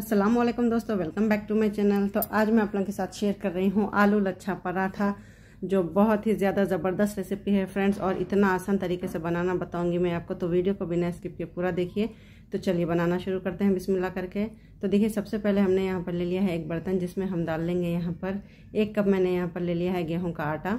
अस्सलाम वालेकुम दोस्तों welcome back to my channel तो आज मैं आप लोगों के साथ शेयर कर रही हूँ आलू लच्छा पराठा जो बहुत ही ज़्यादा ज़बरदस्त रेसिपी है फ्रेंड्स और इतना आसान तरीके से बनाना बताऊंगी मैं आपको तो वीडियो को बिना स्किप किए पूरा देखिए तो चलिए बनाना शुरू करते हैं बिस्मिल्लाह करके तो देखिए सबसे पहले हमने यहाँ पर ले लिया है एक बर्तन जिसमें हम डाल लेंगे यहाँ पर एक कप मैंने यहाँ पर ले लिया है गेहूँ का आटा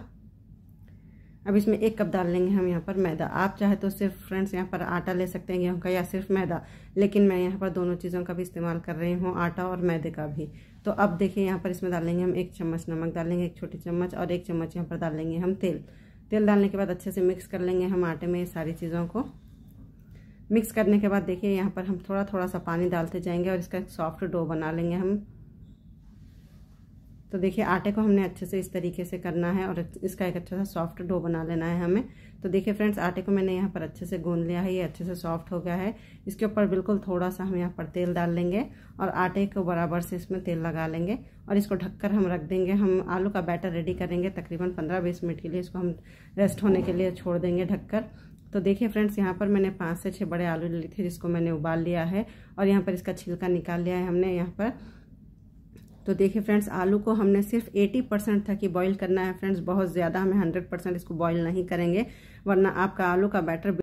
अब इसमें एक कप डाल लेंगे हम यहाँ पर मैदा आप चाहे तो सिर्फ फ्रेंड्स यहाँ पर आटा ले सकते हैं गेहूँ का या सिर्फ मैदा लेकिन मैं यहाँ पर दोनों चीज़ों का भी इस्तेमाल कर रही हूँ आटा और मैदे का भी तो अब देखिए यहाँ पर इसमें डालेंगे हम एक चम्मच नमक डालेंगे एक छोटी चम्मच और एक चम्मच यहाँ पर डालेंगे हम तेल तेल डालने के बाद अच्छे से मिक्स कर लेंगे हम आटे में सारी चीज़ों को मिक्स करने के बाद देखिए यहाँ पर हम थोड़ा थोड़ा सा पानी डालते जाएंगे और इसका सॉफ्ट डो बना लेंगे हम तो देखिए आटे को हमने अच्छे से इस तरीके से करना है और इसका एक अच्छा सा सॉफ्ट डो बना लेना है हमें तो देखिए फ्रेंड्स आटे को मैंने यहाँ पर अच्छे से गूंद लिया है ये अच्छे से सॉफ्ट हो गया है इसके ऊपर बिल्कुल थोड़ा सा हम यहाँ पर तेल डाल लेंगे और आटे को बराबर से इसमें तेल लगा लेंगे और इसको ढककर हम रख देंगे हम आलू का बैटर रेडी करेंगे तकरीबन पंद्रह बीस मिनट के लिए इसको हम रेस्ट होने के लिए छोड़ देंगे ढककर तो देखिए फ्रेंड्स यहाँ पर मैंने पाँच से छः बड़े आलू लिए थे जिसको मैंने उबाल लिया है और यहाँ पर इसका छिलका निकाल लिया है हमने यहाँ पर तो देखिए फ्रेंड्स आलू को हमने सिर्फ 80 परसेंट तक ही बॉईल करना है फ्रेंड्स बहुत ज़्यादा हमें 100 परसेंट इसको बॉईल नहीं करेंगे वरना आपका आलू का बैटर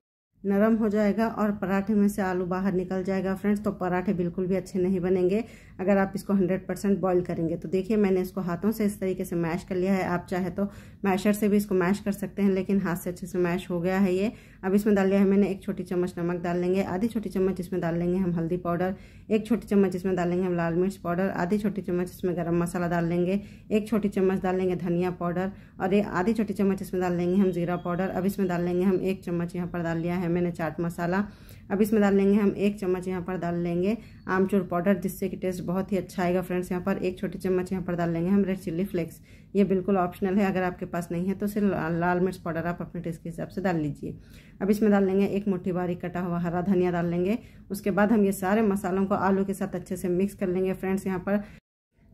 नरम हो जाएगा और पराठे में से आलू बाहर निकल जाएगा फ्रेंड्स तो पराठे बिल्कुल भी अच्छे नहीं बनेंगे अगर आप इसको 100 परसेंट बॉयल करेंगे तो देखिए मैंने इसको हाथों से इस तरीके से मैश कर लिया है आप चाहे तो मैशर से भी इसको मैश कर सकते हैं लेकिन हाथ से अच्छे से मैश हो गया है ये अब इसमें डाल लिया है मैंने एक छोटी चम्मच नमक डाल लेंगे आधी छोटी चम्मच इसमें डाल लेंगे हम हल्दी पाउडर एक छोटी चम्मच इसमें डाल लेंगे हम लाल मिर्च पाउडर आधी छोटी चम्मच इसमें गर्म मसाला डाल लेंगे एक छोटी चम्मच डाल लेंगे धनिया पाउडर और एक आधी छोटी चम्मच इसमें डाल लेंगे हम जीरा पाउडर अब इसमें डाल लेंगे हम एक चम्मच यहाँ पर डाल लिया है मैंने चाट मसाला अब इसमें डाल लेंगे हम एक चम्मच यहाँ पर डाल लेंगे आमचूर पाउडर जिससे कि टेस्ट बहुत ही अच्छा आएगा फ्रेंड्स यहाँ पर एक छोटी चम्मच यहाँ पर डाल लेंगे हम रेड चिल्ली फ्लेक्स ये बिल्कुल ऑप्शनल है अगर आपके पास नहीं है तो सिर्फ लाल मिर्च पाउडर आप अपने टेस्ट के हिसाब से डाल लीजिए अब इसमें डाल लेंगे एक मुट्ठी बारी कटा हुआ हरा धनिया डाल लेंगे उसके बाद हम ये सारे मसालों को आलू के साथ अच्छे से मिक्स कर लेंगे फ्रेंड्स यहाँ पर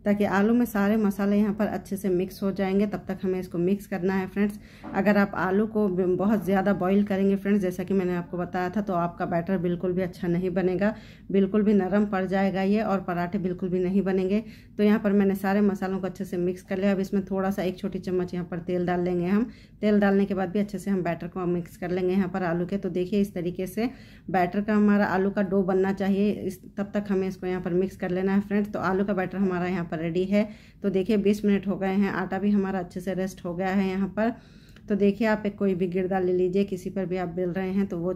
ताकि आलू में सारे मसाले यहाँ पर अच्छे से मिक्स हो जाएंगे तब तक हमें इसको मिक्स करना है फ्रेंड्स अगर आप आलू को बहुत ज़्यादा बॉईल करेंगे फ्रेंड्स जैसा कि मैंने आपको बताया था तो आपका बैटर बिल्कुल भी अच्छा नहीं बनेगा बिल्कुल भी नरम पड़ जाएगा ये और पराठे बिल्कुल भी नहीं बनेंगे तो यहाँ पर मैंने सारे मसालों को अच्छे से मिक्स कर लिया अब इसमें थोड़ा सा एक छोटी चम्मच यहाँ पर तेल डाल लेंगे हम तेल डालने के बाद भी अच्छे से हम बैटर को मिक्स कर लेंगे यहाँ पर आलू के तो देखिए इस तरीके से बैटर का हमारा आलू का डो बनना चाहिए तब तक हमें इसको यहाँ पर मिक्स कर लेना है फ्रेंड्स तो आलू का बैटर हमारा यहाँ पर रेडी है तो देखिए बीस मिनट हो गए हैं आटा भी हमारा अच्छे से रेस्ट हो गया है यहाँ पर तो देखिए आप एक कोई भी गिरदा ले लीजिए किसी पर भी आप बेल रहे हैं तो वो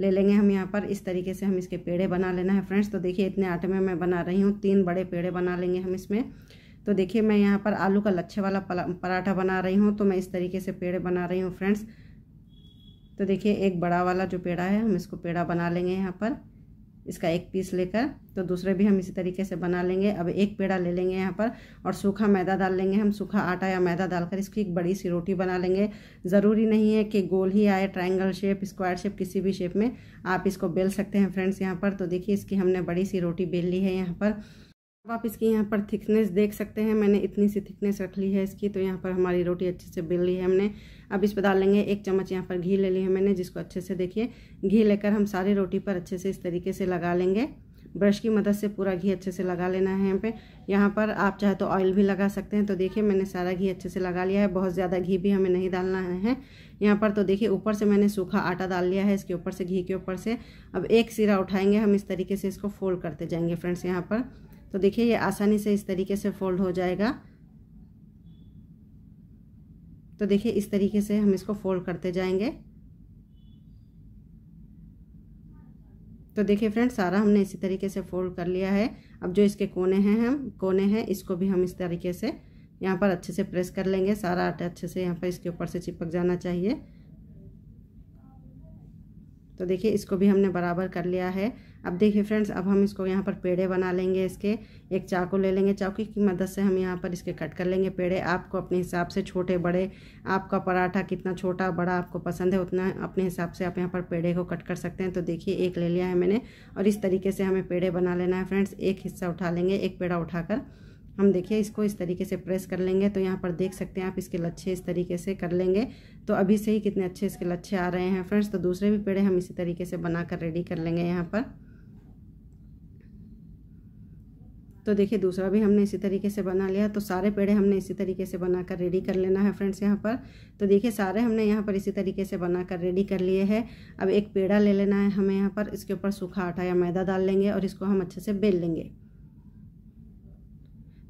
ले लेंगे हम यहाँ पर इस तरीके से हम इसके पेड़े बना लेना है फ्रेंड्स तो देखिए इतने आटे में मैं बना रही हूँ तीन बड़े पेड़े बना लेंगे हम इसमें तो देखिए मैं यहाँ पर आलू का लच्छे वाला पराठा बना रही हूँ तो मैं इस तरीके से पेड़े बना रही हूँ फ्रेंड्स तो देखिए एक बड़ा वाला जो पेड़ा है हम इसको पेड़ा बना लेंगे यहाँ पर इसका एक पीस लेकर तो दूसरे भी हम इसी तरीके से बना लेंगे अब एक पेड़ा ले लेंगे यहाँ पर और सूखा मैदा डाल लेंगे हम सूखा आटा या मैदा डालकर इसकी एक बड़ी सी रोटी बना लेंगे ज़रूरी नहीं है कि गोल ही आए ट्रायंगल शेप स्क्वायर शेप किसी भी शेप में आप इसको बेल सकते हैं फ्रेंड्स यहाँ पर तो देखिए इसकी हमने बड़ी सी रोटी बेल ली है यहाँ पर अब आप इसकी यहाँ पर थिकनेस देख सकते हैं मैंने इतनी सी थिकनेस रख ली है इसकी तो यहाँ पर हमारी रोटी अच्छे से बेल ली है हमने अब इस पर डाल लेंगे एक चम्मच यहाँ पर घी ले ली है मैंने जिसको अच्छे से देखिए घी लेकर हम सारी रोटी पर अच्छे से इस तरीके से लगा लेंगे ब्रश की मदद से पूरा घी अच्छे से लगा लेना है यहाँ पे यहाँ पर आप चाहे तो ऑयल भी लगा सकते हैं तो देखिए मैंने सारा घी अच्छे से लगा लिया है बहुत ज़्यादा घी भी हमें नहीं डालना है यहाँ पर तो देखिए ऊपर से मैंने सूखा आटा डाल लिया है इसके ऊपर से घी के ऊपर से अब एक सिरा उठाएंगे हम इस तरीके से इसको फोल्ड करते जाएंगे फ्रेंड्स यहाँ पर तो देखिए ये आसानी से इस तरीके से फोल्ड हो जाएगा तो देखिए इस तरीके से हम इसको फोल्ड करते जाएंगे तो देखिए फ्रेंड सारा हमने इसी तरीके से फोल्ड कर लिया है अब जो इसके कोने हैं हम कोने हैं इसको भी हम इस तरीके से यहाँ पर अच्छे से प्रेस कर लेंगे सारा आटा अच्छे से यहाँ पर इसके ऊपर से चिपक जाना चाहिए तो देखिए इसको भी हमने बराबर कर लिया है अब देखिए फ्रेंड्स अब हम इसको यहाँ पर पेड़े बना लेंगे इसके एक चाकू ले लेंगे चाकू की मदद से हम यहाँ पर इसके कट कर लेंगे पेड़े आपको अपने हिसाब से छोटे बड़े आपका पराठा कितना छोटा बड़ा आपको पसंद है उतना अपने हिसाब से आप यहाँ पर पेड़े को कट कर सकते हैं तो देखिए एक ले लिया है मैंने और इस तरीके से हमें पेड़े बना लेना है फ्रेंड्स एक हिस्सा उठा लेंगे एक पेड़ा उठाकर हम देखिए इसको इस तरीके से प्रेस कर लेंगे तो यहाँ पर देख सकते हैं आप इसके लच्छे इस तरीके से कर लेंगे तो अभी से ही कितने अच्छे इसके लच्छे आ रहे हैं फ्रेंड्स तो दूसरे भी पेड़े हम इसी तरीके से बनाकर रेडी कर लेंगे यहाँ पर तो देखिए दूसरा भी हमने इसी तरीके से बना लिया तो सारे पेड़े हमने इसी तरीके से बनाकर रेडी कर लेना है फ्रेंड्स यहाँ पर तो देखिए सारे हमने यहाँ पर इसी तरीके से बनाकर रेडी कर लिए हैं अब एक पेड़ा ले लेना है हमें यहाँ पर इसके ऊपर सूखा आटा या मैदा डाल लेंगे और इसको हम अच्छे से बेल लेंगे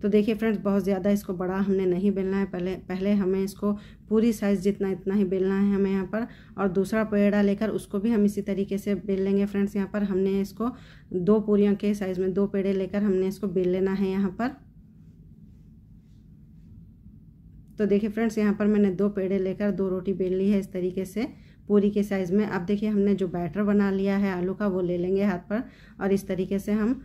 तो देखिए फ्रेंड्स बहुत ज़्यादा इसको बड़ा हमने नहीं बेलना है पहले पहले हमें इसको पूरी साइज़ जितना इतना ही बेलना है हमें यहाँ पर और दूसरा पेड़ा लेकर उसको भी हम इसी तरीके से बेल लेंगे फ्रेंड्स यहाँ पर हमने इसको दो पूरियों के साइज़ में दो पेड़े लेकर हमने इसको बेल लेना है यहाँ पर तो देखिए फ्रेंड्स यहाँ पर मैंने दो पेड़े लेकर दो रोटी बेल ली है इस तरीके से पूरी के साइज़ में अब देखिए हमने जो बैटर बना लिया है आलू का वो ले लेंगे हाथ पर और इस तरीके से हम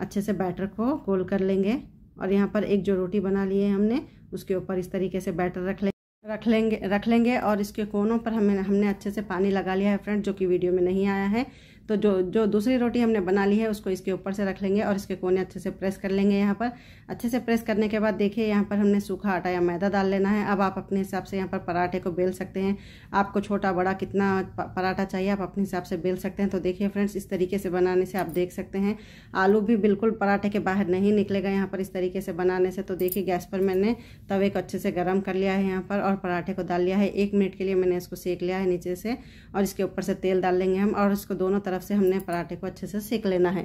अच्छे से बैटर को गोल कर लेंगे और यहाँ पर एक जो रोटी बना ली है हमने उसके ऊपर इस तरीके से बैटर रख लें रख लेंगे रख लेंगे और इसके कोनों पर हमें हमने अच्छे से पानी लगा लिया है फ्रेंड जो कि वीडियो में नहीं आया है तो जो जो दूसरी रोटी हमने बना ली है उसको इसके ऊपर से रख लेंगे और इसके कोने अच्छे से प्रेस कर लेंगे यहाँ पर अच्छे से प्रेस करने के बाद देखिए यहाँ पर हमने सूखा आटा या मैदा डाल लेना है अब आप अपने हिसाब से यहाँ पर पराठे को बेल सकते हैं आपको छोटा बड़ा कितना पराठा चाहिए आप अपने हिसाब से बेल सकते हैं तो देखिए फ्रेंड्स इस तरीके से बनाने से आप देख सकते हैं आलू भी बिल्कुल पराठे के बाहर नहीं निकलेगा यहाँ पर इस तरीके से बनाने से तो देखिए गैस पर मैंने तवे को अच्छे से गर्म कर लिया है यहाँ पर और पराठे को डाल लिया है एक मिनट के लिए मैंने इसको सेक लिया है नीचे से और इसके ऊपर से तेल डाल लेंगे हम और इसको दोनों तरफ तरफ से हमने पराठे को अच्छे से सेक लेना है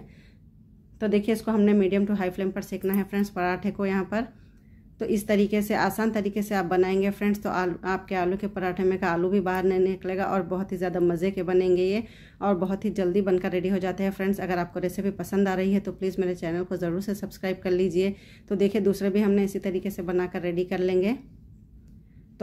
तो देखिए इसको हमने मीडियम टू हाई फ्लेम पर सेकना है फ्रेंड्स पराठे को यहाँ पर तो इस तरीके से आसान तरीके से आप बनाएंगे फ्रेंड्स तो आलू आपके आलू के पराठे में का आलू भी बाहर नहीं निकलेगा और बहुत ही ज़्यादा मज़े के बनेंगे ये और बहुत ही जल्दी बनकर रेडी हो जाते हैं फ्रेंड्स अगर आपको रेसिपी पसंद आ रही है तो प्लीज़ मेरे चैनल को ज़रूर से सब्सक्राइब कर लीजिए तो देखिए दूसरे भी हमने इसी तरीके से बनाकर रेडी कर लेंगे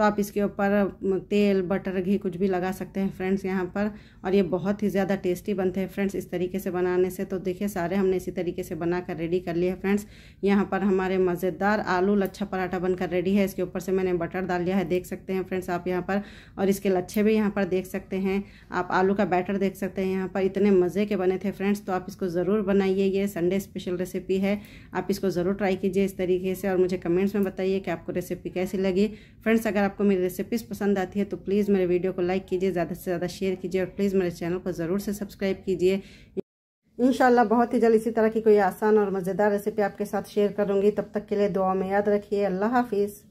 तो आप इसके ऊपर तेल बटर घी कुछ भी लगा सकते हैं फ्रेंड्स यहाँ पर और ये बहुत ही ज़्यादा टेस्टी बनते हैं फ्रेंड्स इस तरीके से बनाने से तो देखिए सारे हमने इसी तरीके से बना कर रेडी कर लिए फ्रेंड्स यहाँ पर हमारे मज़ेदार आलू लच्छा पराठा बनकर रेडी है इसके ऊपर से मैंने बटर डाल लिया है देख सकते हैं फ्रेंड्स आप यहाँ पर और इसके लच्छे भी यहाँ पर देख सकते हैं आप आलू का बैटर देख सकते हैं यहाँ पर इतने मज़े के बने थे फ्रेंड्स तो आप इसको ज़रूर बनाइए ये संडे स्पेशल रेसिपी है आप इसको ज़रूर ट्राई कीजिए इस तरीके से और मुझे कमेंट्स में बताइए कि आपको रेसिपी कैसी लगी फ्रेंड्स अगर आपको मेरी रेसिपीज़ पसंद आती है तो प्लीज़ मेरे वीडियो को लाइक कीजिए ज़्यादा से ज़्यादा शेयर कीजिए और प्लीज़ मेरे चैनल को ज़रूर से सब्सक्राइब कीजिए इनशाला बहुत ही जल्द इसी तरह की कोई आसान और मज़ेदार रेसिपी आपके साथ शेयर करूंगी तब तक के लिए दुआ में याद रखिए अल्लाह हाफिज़